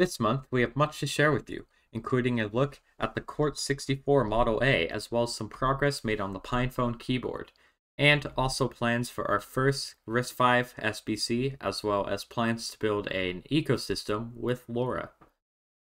This month, we have much to share with you, including a look at the Court 64 Model A, as well as some progress made on the PinePhone keyboard, and also plans for our first RISC-V SBC, as well as plans to build an ecosystem with LoRa.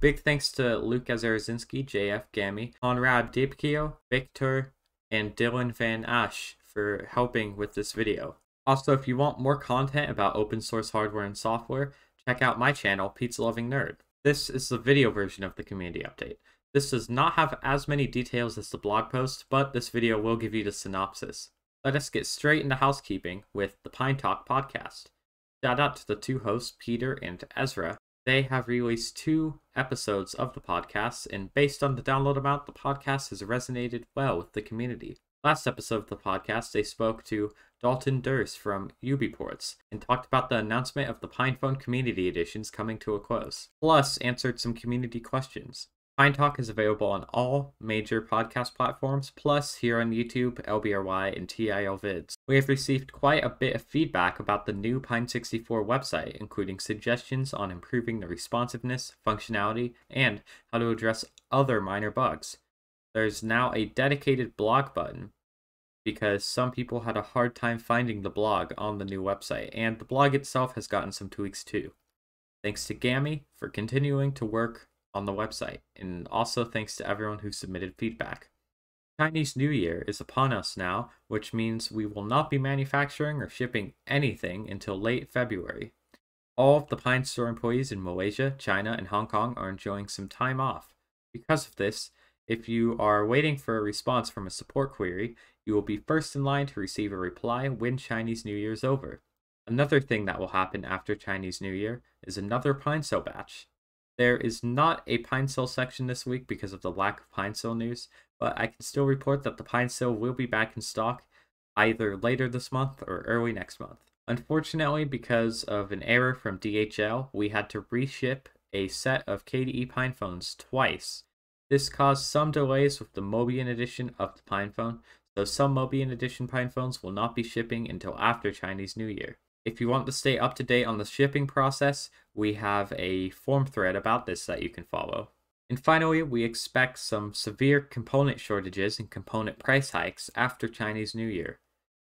Big thanks to Luke Azarzinski, JF Gammy, Conrad Deepkio, Victor, and Dylan Van Ash for helping with this video. Also, if you want more content about open source hardware and software, check out my channel, Pizza Loving Nerd. This is the video version of the community update. This does not have as many details as the blog post, but this video will give you the synopsis. Let us get straight into housekeeping with the Pine Talk podcast. Shout out to the two hosts, Peter and Ezra. They have released two episodes of the podcast, and based on the download amount, the podcast has resonated well with the community. Last episode of the podcast, they spoke to Dalton Durst from Ubiports and talked about the announcement of the PinePhone Community Editions coming to a close, plus answered some community questions. Pine Talk is available on all major podcast platforms, plus here on YouTube, LBRY, and TIL vids. We have received quite a bit of feedback about the new Pine64 website, including suggestions on improving the responsiveness, functionality, and how to address other minor bugs. There's now a dedicated blog button because some people had a hard time finding the blog on the new website, and the blog itself has gotten some tweaks too. Thanks to Gammy for continuing to work on the website, and also thanks to everyone who submitted feedback. Chinese New Year is upon us now, which means we will not be manufacturing or shipping anything until late February. All of the Pine Store employees in Malaysia, China, and Hong Kong are enjoying some time off. Because of this, if you are waiting for a response from a support query, you will be first in line to receive a reply when Chinese New Year is over. Another thing that will happen after Chinese New Year is another pine cell batch. There is not a pine cell section this week because of the lack of pine cell news, but I can still report that the pine cell will be back in stock either later this month or early next month. Unfortunately, because of an error from DHL, we had to reship a set of KDE Pine phones twice this caused some delays with the Mobian edition of the PinePhone, so some Mobian edition PinePhones will not be shipping until after Chinese New Year. If you want to stay up to date on the shipping process, we have a form thread about this that you can follow. And finally, we expect some severe component shortages and component price hikes after Chinese New Year.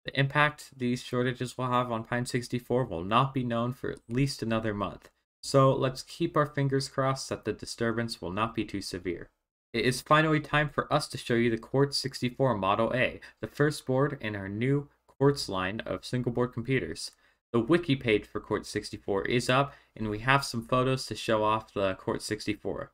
The impact these shortages will have on Pine64 will not be known for at least another month, so let's keep our fingers crossed that the disturbance will not be too severe. It is finally time for us to show you the Quartz 64 Model A, the first board in our new Quartz line of single board computers. The wiki page for Quartz 64 is up, and we have some photos to show off the Quartz 64.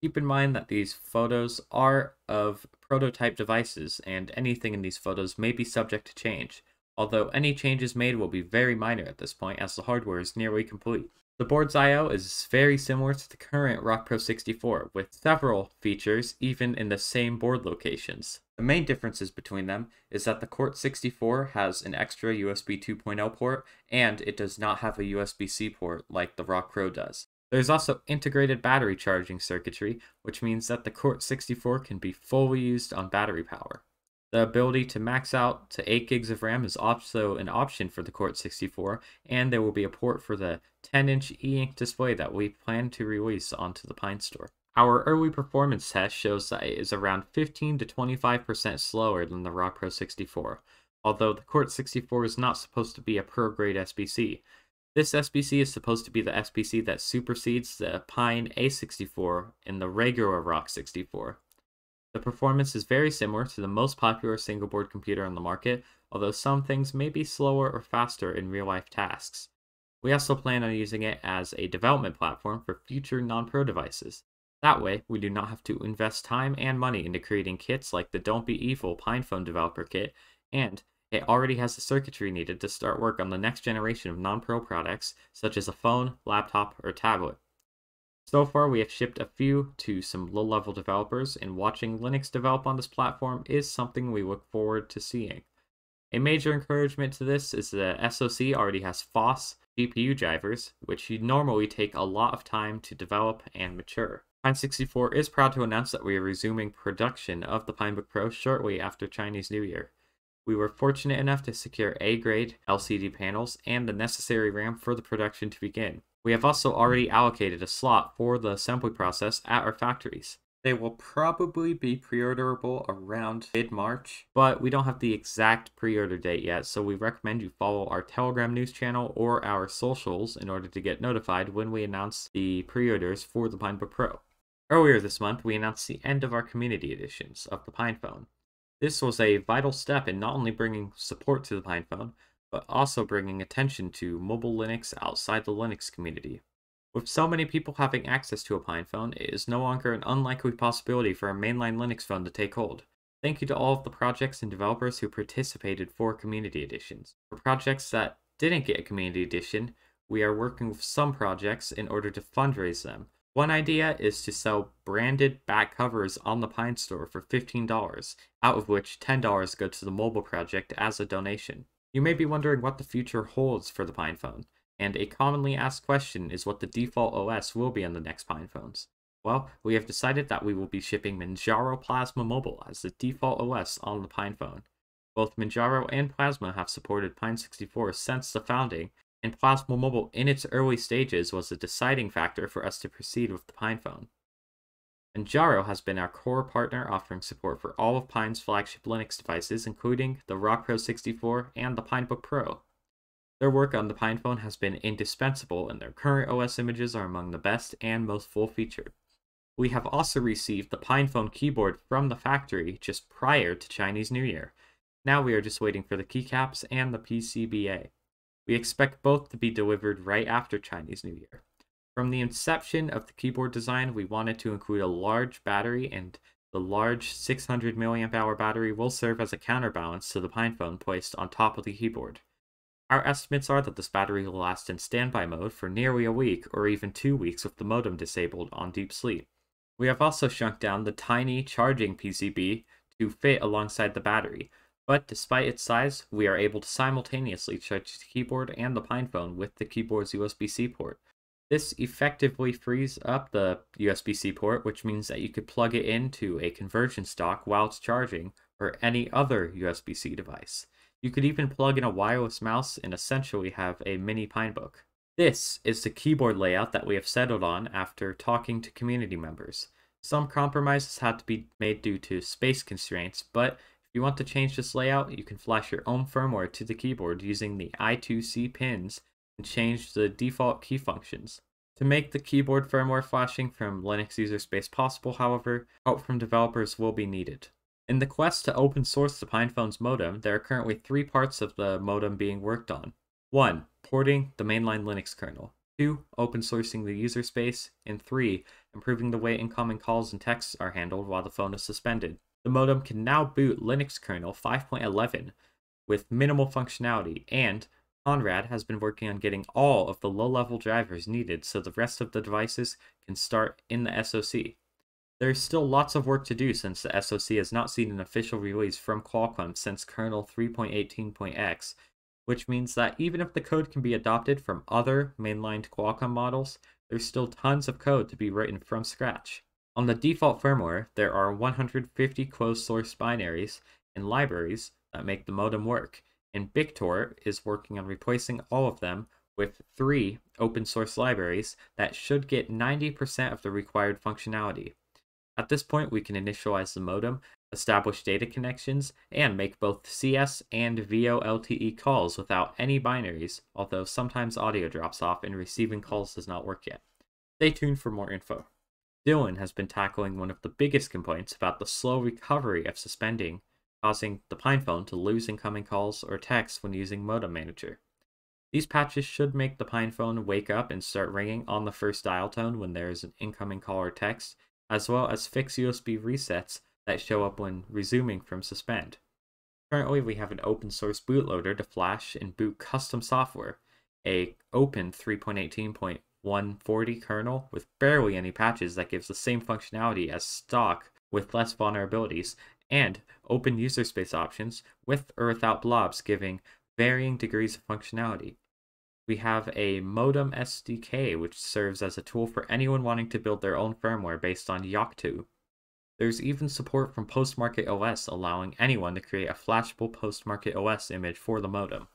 Keep in mind that these photos are of prototype devices, and anything in these photos may be subject to change, although any changes made will be very minor at this point as the hardware is nearly complete. The board's I.O. is very similar to the current Rock Pro 64, with several features even in the same board locations. The main differences between them is that the Court 64 has an extra USB 2.0 port, and it does not have a USB-C port like the Rock Pro does. There's also integrated battery charging circuitry, which means that the Court 64 can be fully used on battery power. The ability to max out to 8 gigs of RAM is also an option for the Court 64, and there will be a port for the 10-inch e-ink display that we plan to release onto the Pine Store. Our early performance test shows that it is around 15 to 25% slower than the Rock Pro 64, although the Court 64 is not supposed to be a pro-grade SBC. This SBC is supposed to be the SBC that supersedes the Pine A64 and the regular Rock 64. The performance is very similar to the most popular single board computer on the market, although some things may be slower or faster in real life tasks. We also plan on using it as a development platform for future non pro devices. That way, we do not have to invest time and money into creating kits like the Don't Be Evil PinePhone Developer Kit, and it already has the circuitry needed to start work on the next generation of non pro products, such as a phone, laptop, or tablet. So far, we have shipped a few to some low-level developers, and watching Linux develop on this platform is something we look forward to seeing. A major encouragement to this is that SoC already has FOSS GPU drivers, which normally take a lot of time to develop and mature. Pine64 is proud to announce that we are resuming production of the Pinebook Pro shortly after Chinese New Year. We were fortunate enough to secure A-grade LCD panels and the necessary RAM for the production to begin. We have also already allocated a slot for the assembly process at our factories. They will probably be pre-orderable around mid-March, but we don't have the exact pre-order date yet, so we recommend you follow our Telegram news channel or our socials in order to get notified when we announce the pre-orders for the Pinebook Pro. Earlier this month, we announced the end of our community editions of the PinePhone. This was a vital step in not only bringing support to the PinePhone, but also bringing attention to mobile Linux outside the Linux community. With so many people having access to a Pine phone, it is no longer an unlikely possibility for a mainline Linux phone to take hold. Thank you to all of the projects and developers who participated for community editions. For projects that didn't get a community edition, we are working with some projects in order to fundraise them. One idea is to sell branded back covers on the Pine Store for $15, out of which $10 go to the mobile project as a donation. You may be wondering what the future holds for the PinePhone, and a commonly asked question is what the default OS will be on the next PinePhones. Well, we have decided that we will be shipping Manjaro Plasma Mobile as the default OS on the PinePhone. Both Manjaro and Plasma have supported Pine64 since the founding, and Plasma Mobile in its early stages was the deciding factor for us to proceed with the PinePhone and Jaro has been our core partner offering support for all of Pine's flagship Linux devices, including the Rock Pro 64 and the Pinebook Pro. Their work on the PinePhone has been indispensable, and their current OS images are among the best and most full featured. We have also received the PinePhone keyboard from the factory just prior to Chinese New Year. Now we are just waiting for the keycaps and the PCBA. We expect both to be delivered right after Chinese New Year. From the inception of the keyboard design, we wanted to include a large battery and the large 600 mAh battery will serve as a counterbalance to the PinePhone placed on top of the keyboard. Our estimates are that this battery will last in standby mode for nearly a week or even two weeks with the modem disabled on deep sleep. We have also shrunk down the tiny charging PCB to fit alongside the battery, but despite its size, we are able to simultaneously charge the keyboard and the PinePhone with the keyboard's USB-C port, this effectively frees up the USB-C port, which means that you could plug it into a conversion stock while it's charging, or any other USB-C device. You could even plug in a wireless mouse and essentially have a mini Pinebook. This is the keyboard layout that we have settled on after talking to community members. Some compromises had to be made due to space constraints, but if you want to change this layout, you can flash your own firmware to the keyboard using the I2C pins and change the default key functions. To make the keyboard firmware flashing from Linux user space possible, however, help from developers will be needed. In the quest to open source the PinePhone's modem, there are currently three parts of the modem being worked on. 1. Porting the mainline Linux kernel. 2. Open sourcing the user space. And 3. Improving the way incoming calls and texts are handled while the phone is suspended. The modem can now boot Linux kernel 5.11 with minimal functionality and Conrad has been working on getting all of the low-level drivers needed so the rest of the devices can start in the SoC. There's still lots of work to do since the SoC has not seen an official release from Qualcomm since kernel 3.18.x, which means that even if the code can be adopted from other mainlined Qualcomm models, there's still tons of code to be written from scratch. On the default firmware, there are 150 closed source binaries and libraries that make the modem work, and Bictor is working on replacing all of them with three open source libraries that should get 90% of the required functionality. At this point, we can initialize the modem, establish data connections, and make both CS and VoLTE calls without any binaries, although sometimes audio drops off and receiving calls does not work yet. Stay tuned for more info. Dylan has been tackling one of the biggest complaints about the slow recovery of suspending causing the PinePhone to lose incoming calls or texts when using Modem Manager. These patches should make the PinePhone wake up and start ringing on the first dial tone when there is an incoming call or text, as well as fix USB resets that show up when resuming from suspend. Currently, we have an open source bootloader to flash and boot custom software, a open 3.18.140 kernel with barely any patches that gives the same functionality as stock with less vulnerabilities and open user space options with or without blobs giving varying degrees of functionality. We have a modem SDK which serves as a tool for anyone wanting to build their own firmware based on Yocto. There's even support from Postmarket OS allowing anyone to create a flashable Postmarket OS image for the modem.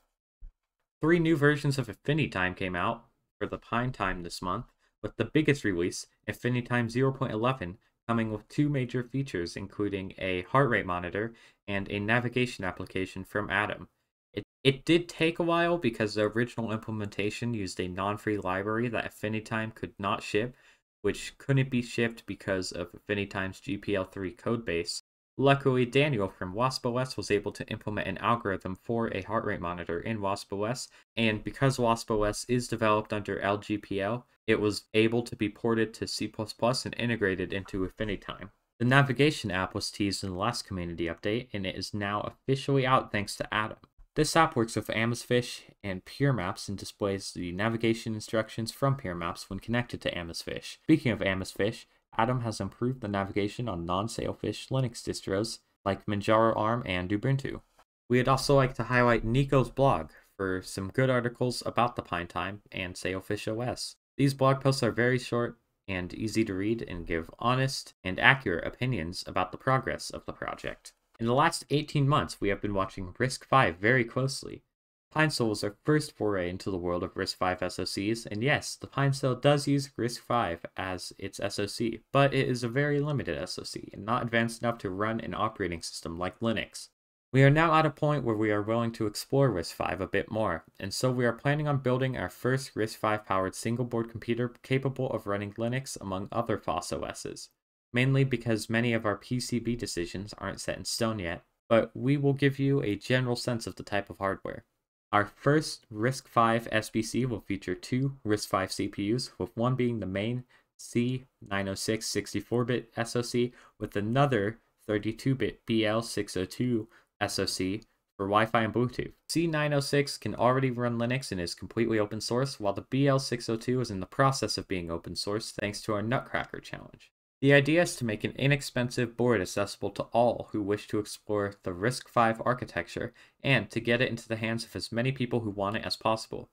Three new versions of Affinitime came out for the Pine Time this month, with the biggest release, Affinitime 0.11, coming with two major features, including a heart rate monitor and a navigation application from Atom. It, it did take a while because the original implementation used a non free library that time, could not ship, which couldn't be shipped because of Affinitime's GPL3 codebase. Luckily, Daniel from WaspOS was able to implement an algorithm for a heart rate monitor in WaspOS, and because WaspOS is developed under LGPL, it was able to be ported to C++ and integrated into Time. The navigation app was teased in the last community update, and it is now officially out thanks to Adam. This app works with Amazfish and PureMaps and displays the navigation instructions from PureMaps when connected to Amazfish. Speaking of Amazfish, Atom has improved the navigation on non-sailfish Linux distros like Manjaro ARM and Ubuntu. We'd also like to highlight Nico's blog for some good articles about the Pine Time and Sailfish OS. These blog posts are very short and easy to read and give honest and accurate opinions about the progress of the project. In the last 18 months, we have been watching Risk V very closely. Soul was our first foray into the world of Risk V SoCs, and yes, the Soul does use Risk V as its SoC, but it is a very limited SoC and not advanced enough to run an operating system like Linux. We are now at a point where we are willing to explore RISC-V a bit more, and so we are planning on building our first RISC-V powered single board computer capable of running Linux among other FOSS OSs, mainly because many of our PCB decisions aren't set in stone yet, but we will give you a general sense of the type of hardware. Our first RISC-V SBC will feature two RISC-V CPUs, with one being the main C906 64-bit SoC with another 32-bit BL602 SoC for Wi-Fi and Bluetooth. C906 can already run Linux and is completely open source, while the BL602 is in the process of being open source thanks to our Nutcracker challenge. The idea is to make an inexpensive board accessible to all who wish to explore the RISC-V architecture and to get it into the hands of as many people who want it as possible.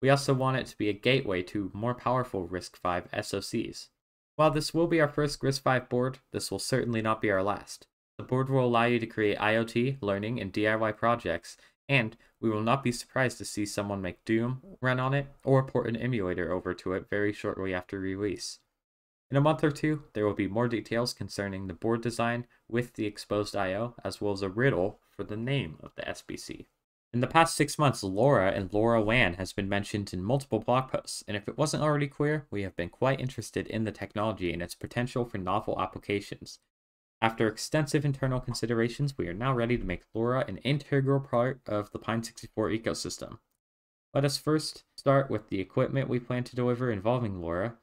We also want it to be a gateway to more powerful RISC-V SoCs. While this will be our first RISC-V board, this will certainly not be our last. The board will allow you to create IoT, learning, and DIY projects, and we will not be surprised to see someone make Doom run on it or port an emulator over to it very shortly after release. In a month or two, there will be more details concerning the board design with the exposed I.O., as well as a riddle for the name of the SBC. In the past six months, Laura and Laura Wan has been mentioned in multiple blog posts, and if it wasn't already clear, we have been quite interested in the technology and its potential for novel applications. After extensive internal considerations, we are now ready to make LoRa an integral part of the Pine64 ecosystem. Let us first start with the equipment we plan to deliver involving LoRa.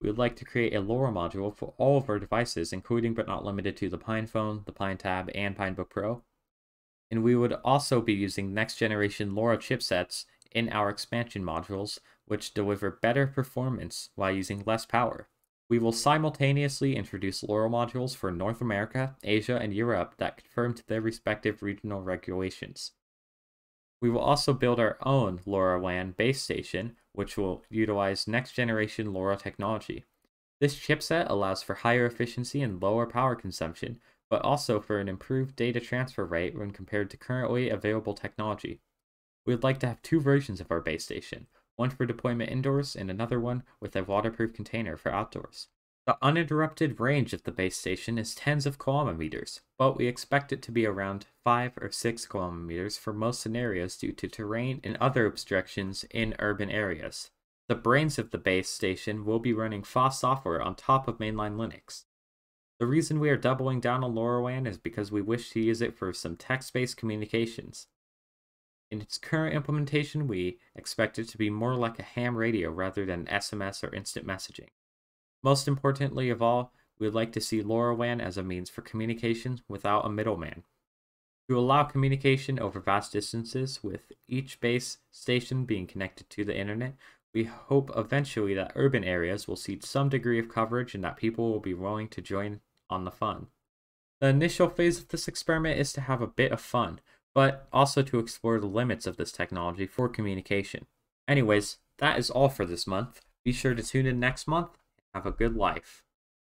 We would like to create a LoRa module for all of our devices, including but not limited to the PinePhone, the PineTab, and Pinebook Pro. And we would also be using next generation LoRa chipsets in our expansion modules, which deliver better performance while using less power. We will simultaneously introduce Laurel modules for North America, Asia, and Europe that conform to their respective regional regulations. We will also build our own LoRaWAN base station, which will utilize next generation LoRa technology. This chipset allows for higher efficiency and lower power consumption, but also for an improved data transfer rate when compared to currently available technology. We would like to have two versions of our base station, one for deployment indoors and another one with a waterproof container for outdoors. The uninterrupted range of the base station is tens of kilometers, but we expect it to be around 5 or 6 kilometers for most scenarios due to terrain and other obstructions in urban areas. The brains of the base station will be running FOSS software on top of mainline Linux. The reason we are doubling down on LoRaWAN is because we wish to use it for some text-based communications. In its current implementation, we expect it to be more like a ham radio rather than SMS or instant messaging. Most importantly of all, we would like to see LoRaWAN as a means for communication without a middleman. To allow communication over vast distances, with each base station being connected to the internet, we hope eventually that urban areas will see some degree of coverage and that people will be willing to join on the fun. The initial phase of this experiment is to have a bit of fun but also to explore the limits of this technology for communication. Anyways, that is all for this month. Be sure to tune in next month. Have a good life.